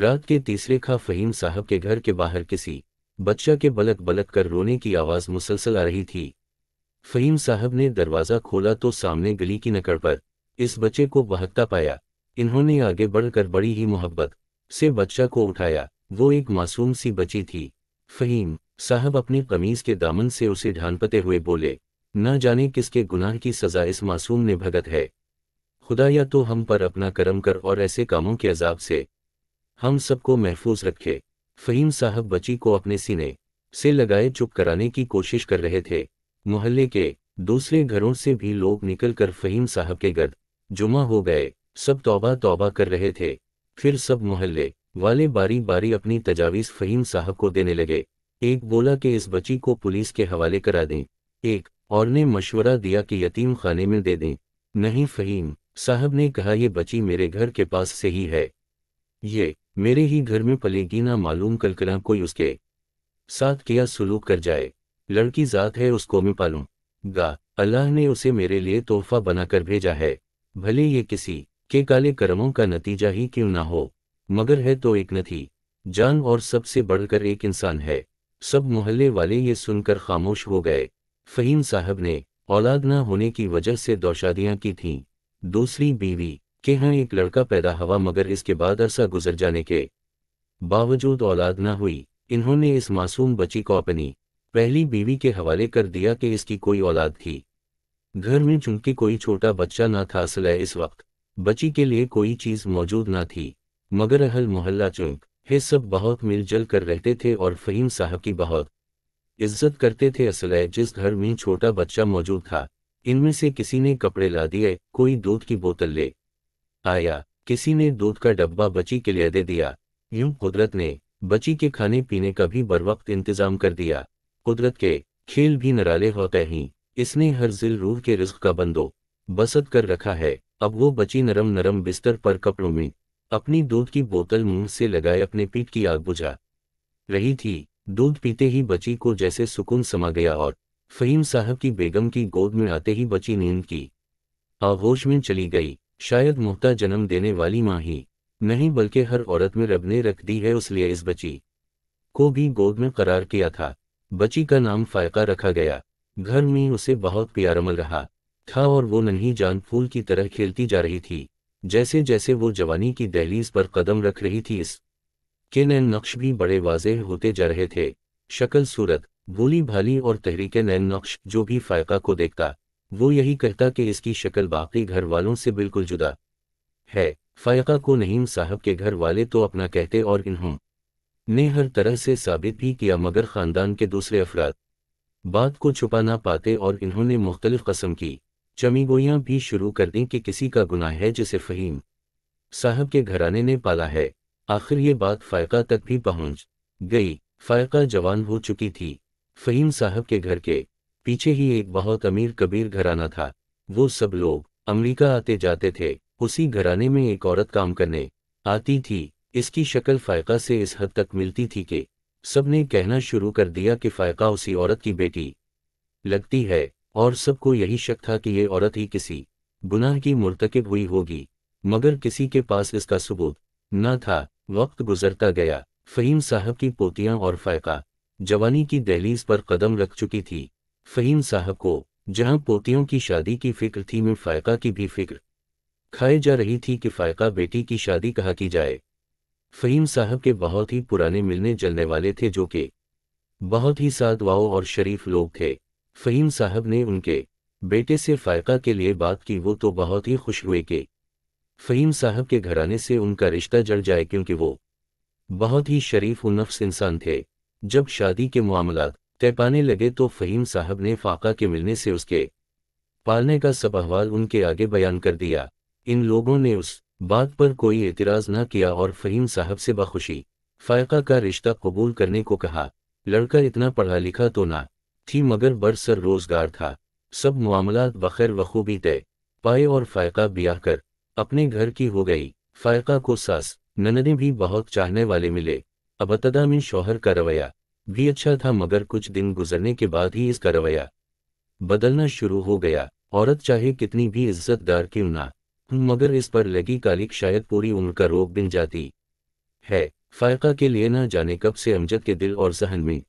रात के तीसरे खा फहीम साहब के घर के बाहर किसी बच्चा के बलक बलक कर रोने की आवाज मुसलसल आ रही थी फहीम साहब ने दरवाजा खोला तो सामने गली की नकड़ पर इस बच्चे को बहकता पाया इन्होंने आगे बढ़कर बड़ी ही मोहब्बत से बच्चा को उठाया वो एक मासूम सी बची थी फहीम साहब अपने कमीज के दामन से उसे ढानपते हुए बोले न जाने किसके गुनाह की सजा इस मासूम ने भगत है खुदा या तो हम पर अपना करम कर और ऐसे कामों के अजाब से हम सबको महफूज रखे फ़हीम साहब बची को अपने सीने से लगाए चुप कराने की कोशिश कर रहे थे मोहल्ले के दूसरे घरों से भी लोग निकल कर फ़हीम साहब के घर जुमा हो गए सब तौबा तौबा कर रहे थे फिर सब मोहल्ले वाले बारी बारी अपनी तजावीज़ फ़हीम साहब को देने लगे एक बोला कि इस बच्ची को पुलिस के हवाले करा दें एक और ने मशवरा दिया कि यतीम खाने में दे दें नहीं फ़हीम साहब ने कहा ये बच्ची मेरे घर के पास से ही है ये मेरे ही घर में पलेगी ना मालूम कलकला कोई उसके साथ किया सुलूक कर जाए लड़की जात है उसको मैं पालूं गा अल्लाह ने उसे मेरे लिए तोहफा बनाकर भेजा है भले ये किसी के काले कर्मों का नतीजा ही क्यों ना हो मगर है तो एक न थी जान और सबसे बढ़कर एक इंसान है सब मोहल्ले वाले ये सुनकर खामोश हो गए फ़हीम साहब ने औलाद न होने की वजह से दोशादियाँ की थीं दूसरी बीवी कि हाँ एक लड़का पैदा हुआ मगर इसके बाद अरसा गुजर जाने के बावजूद औलाद ना हुई इन्होंने इस मासूम बच्ची को अपनी पहली बीवी के हवाले कर दिया कि इसकी कोई औलाद थी घर में चूंकि कोई छोटा बच्चा ना था सिलाए इस वक्त बच्ची के लिए कोई चीज़ मौजूद ना थी मगर अहल मोहल्ला चूंक हे सब बहुत मिलजुल कर रहते थे और फ़हीम साहब की बहुत इज्जत करते थे असलय जिस घर में छोटा बच्चा मौजूद था इनमें से किसी ने कपड़े ला दिए कोई दूध की बोतल ले आया किसी ने दूध का डब्बा बची के लिए दे दिया यूं कुदरत ने बची के खाने पीने का भी बर वक्त इंतजाम कर दिया कुदरत के खेल भी नराले होते ही इसने हर जिल रूह के रिस्क का बंदो बसत कर रखा है अब वो बची नरम नरम बिस्तर पर कपड़ों में अपनी दूध की बोतल मुंह से लगाए अपने पीठ की आग बुझा रही थी दूध पीते ही बची को जैसे सुकून समा गया और फहीम साहब की बेगम की गोद में आते ही बची नींद की आगोश में चली गई शायद मोहता जन्म देने वाली माँ ही नहीं बल्कि हर औरत में रब ने रख दी है उसलिए इस बची को भी गोद में करार किया था बची का नाम फायका रखा गया घर में उसे बहुत प्यारमल रहा था और वो नन्ही जान फूल की तरह खेलती जा रही थी जैसे जैसे वो जवानी की दहलीज पर कदम रख रही थी इस के नैन नक्श भी बड़े वाजे होते जा रहे थे शक्ल सूरत भूली भाली और तहरीक नैन नक्श जो भी फायका को देखता वो यही कहता कि इसकी शक्ल बाकी घर वालों से बिल्कुल जुदा है फायका को नहीम साहब के घर वाले तो अपना कहते और इन्हों ने हर तरह से साबित भी किया मगर ख़ानदान के दूसरे अफराद बात को छुपा ना पाते और इन्होंने मुख्तलिफ़ कसम की चमीगोयाँ भी शुरू कर दें कि किसी का गुनाह है जिसे फ़हीम साहब के घराने ने पाला है आखिर ये बात फ़ायका तक भी पहुंच गई फ़ायका जवान हो चुकी थी फ़हीम साहब के घर के पीछे ही एक बहुत अमीर कबीर घराना था वो सब लोग अमरीका आते जाते थे उसी घराने में एक औरत काम करने आती थी इसकी शक्ल फ़ायका से इस हद तक मिलती थी कि सबने कहना शुरू कर दिया कि फ़ायका उसी औरत की बेटी लगती है और सबको यही शक था कि ये औरत ही किसी गुनाह की मुर्तकब हुई होगी मगर किसी के पास इसका सबूत न था वक्त गुजरता गया फ़हीम साहब की पोतियां और फ़ायका जवानी की दहलीज पर कदम रख चुकी थी फ़हीम साहब को जहां पोतियों की शादी की फिक्र थी में फ़ायका की भी फिक्र खाए जा रही थी कि फ़ायका बेटी की शादी कहा की जाए फ़हीम साहब के बहुत ही पुराने मिलने जलने वाले थे जो कि बहुत ही सादवाओ और शरीफ लोग थे फ़हीम साहब ने उनके बेटे से फ़ायका के लिए बात की वो तो बहुत ही खुश हुए कि फ़हीम साहब के घराने से उनका रिश्ता जड़ जाए क्योंकि वो बहुत ही शरीफ नफ्स इंसान थे जब शादी के मामला तैपाने लगे तो फ़हीम साहब ने फाका के मिलने से उसके पालने का सब अहवाल उनके आगे बयान कर दिया इन लोगों ने उस बात पर कोई एतराज़ न किया और फ़हीम साहब से बखुशी फ़ायका का रिश्ता कबूल करने को कहा लड़का इतना पढ़ा लिखा तो ना थी मगर बरसर रोजगार था सब मामला बखैर बखूबी तय पाए और फ़ायका ब्याह कर अपने घर की हो गई फ़ायका को सास ननदे भी बहुत चाहने वाले मिले अबतदा में शौहर का रवैया भी अच्छा था मगर कुछ दिन गुजरने के बाद ही इसका रवैया बदलना शुरू हो गया औरत चाहे कितनी भी इज्जतदार क्यों ना मगर इस पर लगी कालिक शायद पूरी उम्र का रोग बिन जाती है फायका के लिए ना जाने कब से अमजद के दिल और जहन में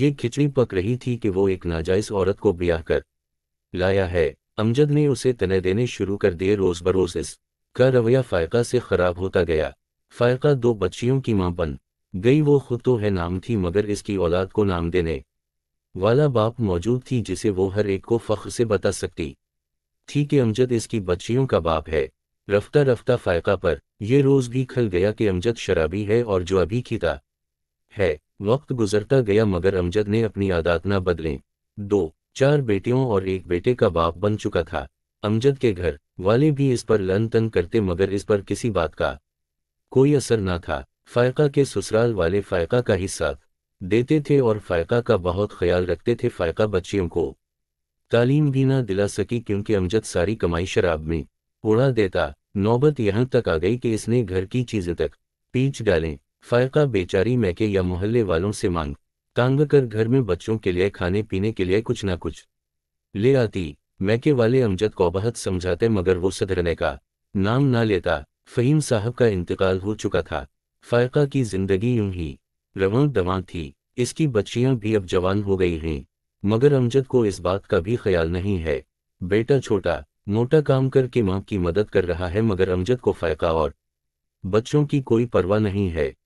ये खिचड़ी पक रही थी कि वो एक नाजायज औरत को ब्याह कर लाया है अमजद ने उसे तने देने शुरू कर दिए रोज बरोज इस का रवैया फायका से खराब होता गया फायका दो बच्चियों की मां बन गई वो खुद तो है नाम थी मगर इसकी औलाद को नाम देने वाला बाप मौजूद थी जिसे वो हर एक को फख्र से बता सकती थी कि अमजद इसकी बच्चियों का बाप है रफ्ता रफ्ता फायका पर यह रोज भी खल गया कि अमजद शराबी है और जो अभी खिता है वक्त गुजरता गया मगर अमजद ने अपनी आदात ना बदलें दो चार बेटियों और एक बेटे का बाप बन चुका था अमजद के घर वाले भी इस पर लन तन करते मगर इस पर किसी बात का कोई असर ना था फ़ायका के ससुराल वाले फ़ायका का हिस्सा देते थे और फ़ायका का बहुत ख्याल रखते थे फ़ायका बच्चियों को तालीम भी ना दिला सकी क्योंकि अमजद सारी कमाई शराब में उड़ा देता नौबत यहां तक आ गई कि इसने घर की चीज़ें तक पीछ डालें फ़ायका बेचारी मैके या मोहल्ले वालों से मांग टांग कर घर में बच्चों के लिए खाने पीने के लिए कुछ ना कुछ ले आती मैके वाले अमजद को बहुत समझाते मगर वो सधरने का नाम ना लेता फ़हीम साहब का इंतकाल हो चुका था फायका की जिंदगी यूं ही रवां दवा थी इसकी बच्चियां भी अब जवान हो गई हैं मगर अमजद को इस बात का भी ख्याल नहीं है बेटा छोटा मोटा काम करके माँ की मदद कर रहा है मगर अमजद को फ़ायका और बच्चों की कोई परवाह नहीं है